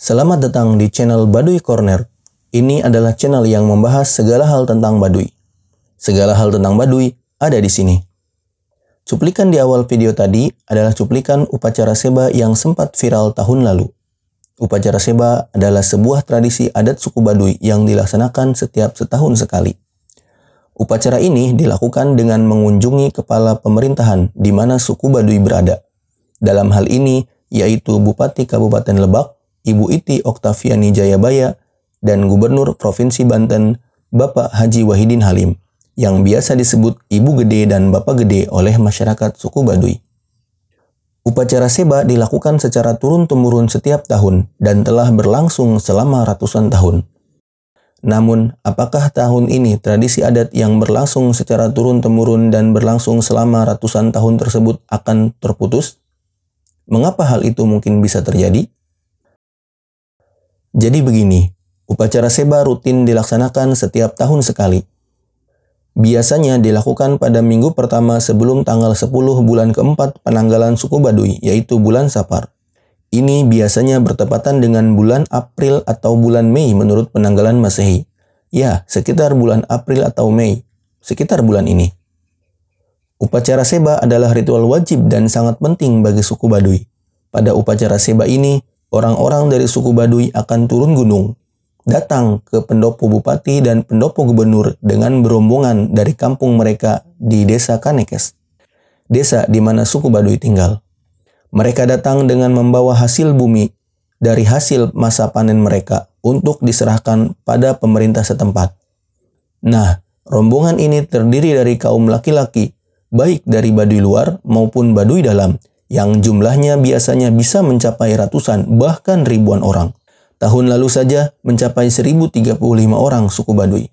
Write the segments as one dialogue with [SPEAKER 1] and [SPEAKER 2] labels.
[SPEAKER 1] Selamat datang di channel Baduy Corner. Ini adalah channel yang membahas segala hal tentang Baduy. Segala hal tentang Baduy ada di sini. Cuplikan di awal video tadi adalah cuplikan upacara seba yang sempat viral tahun lalu. Upacara seba adalah sebuah tradisi adat suku Baduy yang dilaksanakan setiap setahun sekali. Upacara ini dilakukan dengan mengunjungi kepala pemerintahan di mana suku Baduy berada. Dalam hal ini, yaitu Bupati Kabupaten Lebak, Ibu Iti Oktaviani Jayabaya, dan Gubernur Provinsi Banten, Bapak Haji Wahidin Halim, yang biasa disebut Ibu Gede dan Bapak Gede oleh masyarakat suku Baduy. Upacara seba dilakukan secara turun-temurun setiap tahun dan telah berlangsung selama ratusan tahun. Namun, apakah tahun ini tradisi adat yang berlangsung secara turun-temurun dan berlangsung selama ratusan tahun tersebut akan terputus? Mengapa hal itu mungkin bisa terjadi? Jadi begini, upacara seba rutin dilaksanakan setiap tahun sekali. Biasanya dilakukan pada minggu pertama sebelum tanggal 10 bulan keempat penanggalan suku Baduy, yaitu bulan Sapar. Ini biasanya bertepatan dengan bulan April atau bulan Mei menurut penanggalan Masehi. Ya, sekitar bulan April atau Mei, sekitar bulan ini. Upacara seba adalah ritual wajib dan sangat penting bagi suku Baduy. Pada upacara seba ini, orang-orang dari suku Baduy akan turun gunung, datang ke pendopo bupati dan pendopo gubernur dengan berombongan dari kampung mereka di desa Kanekes, desa di mana suku Baduy tinggal. Mereka datang dengan membawa hasil bumi dari hasil masa panen mereka untuk diserahkan pada pemerintah setempat. Nah, rombongan ini terdiri dari kaum laki-laki, baik dari Baduy luar maupun Baduy dalam, yang jumlahnya biasanya bisa mencapai ratusan bahkan ribuan orang. Tahun lalu saja mencapai 1035 orang suku Baduy.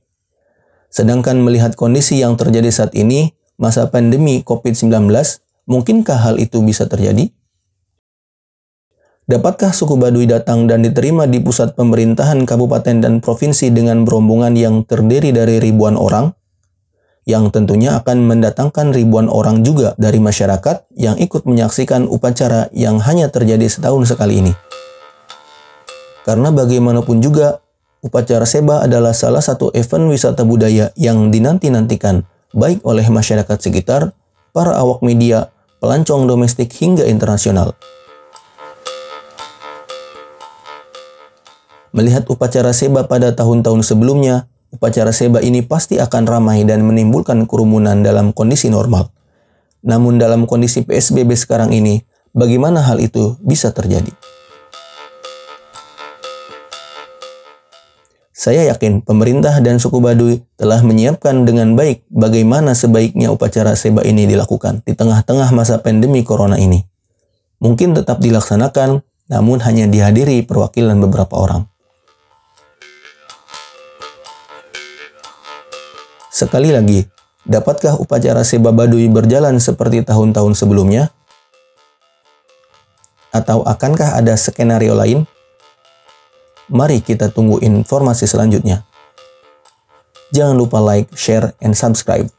[SPEAKER 1] Sedangkan melihat kondisi yang terjadi saat ini, masa pandemi COVID-19, mungkinkah hal itu bisa terjadi? Dapatkah suku Baduy datang dan diterima di pusat pemerintahan kabupaten dan provinsi dengan rombongan yang terdiri dari ribuan orang? Yang tentunya akan mendatangkan ribuan orang juga dari masyarakat yang ikut menyaksikan upacara yang hanya terjadi setahun sekali ini. Karena bagaimanapun juga, upacara Seba adalah salah satu event wisata budaya yang dinanti-nantikan, baik oleh masyarakat sekitar, para awak media, pelancong domestik hingga internasional. Melihat upacara seba pada tahun-tahun sebelumnya, upacara seba ini pasti akan ramai dan menimbulkan kerumunan dalam kondisi normal. Namun dalam kondisi PSBB sekarang ini, bagaimana hal itu bisa terjadi? Saya yakin pemerintah dan suku Baduy telah menyiapkan dengan baik bagaimana sebaiknya upacara seba ini dilakukan di tengah-tengah masa pandemi corona ini. Mungkin tetap dilaksanakan, namun hanya dihadiri perwakilan beberapa orang. Sekali lagi, dapatkah upacara Seba Baduy berjalan seperti tahun-tahun sebelumnya? Atau akankah ada skenario lain? Mari kita tunggu informasi selanjutnya. Jangan lupa like, share, and subscribe.